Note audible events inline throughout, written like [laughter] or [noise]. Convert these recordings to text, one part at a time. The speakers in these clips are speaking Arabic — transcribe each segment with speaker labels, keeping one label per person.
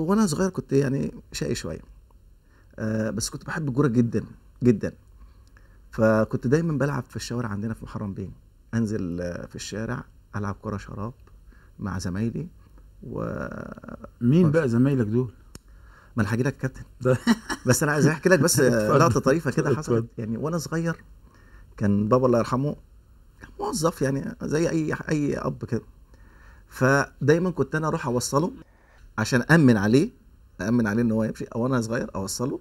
Speaker 1: وانا صغير كنت يعني شقي شويه آه بس كنت بحب الكوره جدا جدا فكنت دايما بلعب في الشوارع عندنا في محرم بين انزل آه، في الشارع العب كره شراب مع زمايلي و مين بقى زمايلك دول؟ ما انا هاجي لك كابتن [laughs] بس انا عايز احكي لك بس آه، لقطه طريفه كده حصلت يعني وانا صغير كان بابا الله يرحمه كان موظف يعني زي اي اي اب كده فدايما كنت انا اروح اوصله عشان امن عليه امن عليه ان هو يمشي او انا صغير اوصله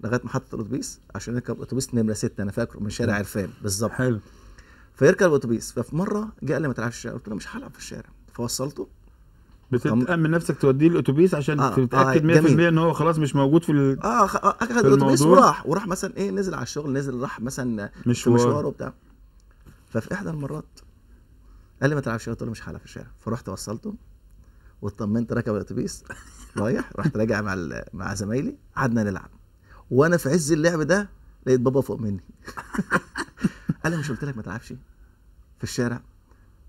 Speaker 1: لغايه محطه الاتوبيس عشان يركب الاتوبيس نمره 6 انا فاكره من شارع عرفان بالظبط حلو فيركب الاتوبيس ففي مره جه قال لي ما تلعبش الشارع قلت له مش هلعب في الشارع فوصلته بتأمن نفسك توديه الاتوبيس عشان آه تتاكد آه 100% ان هو خلاص مش موجود في ال... اه, آه، اخذ الاتوبيس وراح وراح مثلا ايه نزل على الشغل نزل راح مثلا مشوار مشوار وبتاع ففي احدى المرات قال لي ما تلعبش قلت له مش هلعب في الشارع فرحت وصلته واطمنت ركب الاتوبيس رايح رحت راجع مع مع زمايلي قعدنا نلعب وانا في عز اللعب ده لقيت بابا فوق مني [laughs] قال لي مش قلت لك ما تلعبش في الشارع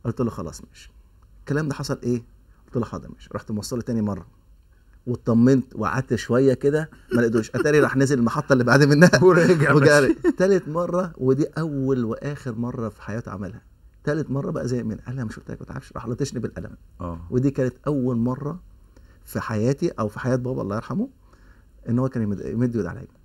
Speaker 1: قلت له خلاص ماشي الكلام ده حصل ايه قلت له حاضر ماشي رحت موصله تاني مره واطمنت وقعدت شويه كده ما لقيتوش اتاري راح نزل المحطه اللي بعد منها [laughs] ورجع تالت مره ودي اول واخر مره في حياته عملها ثالث مره بقى زي من قال لي ما قلتلك ما تعرفش راح لطشني بالقلم أوه. ودي كانت اول مره في حياتي او في حياه بابا الله يرحمه ان هو كان يمد يد عليا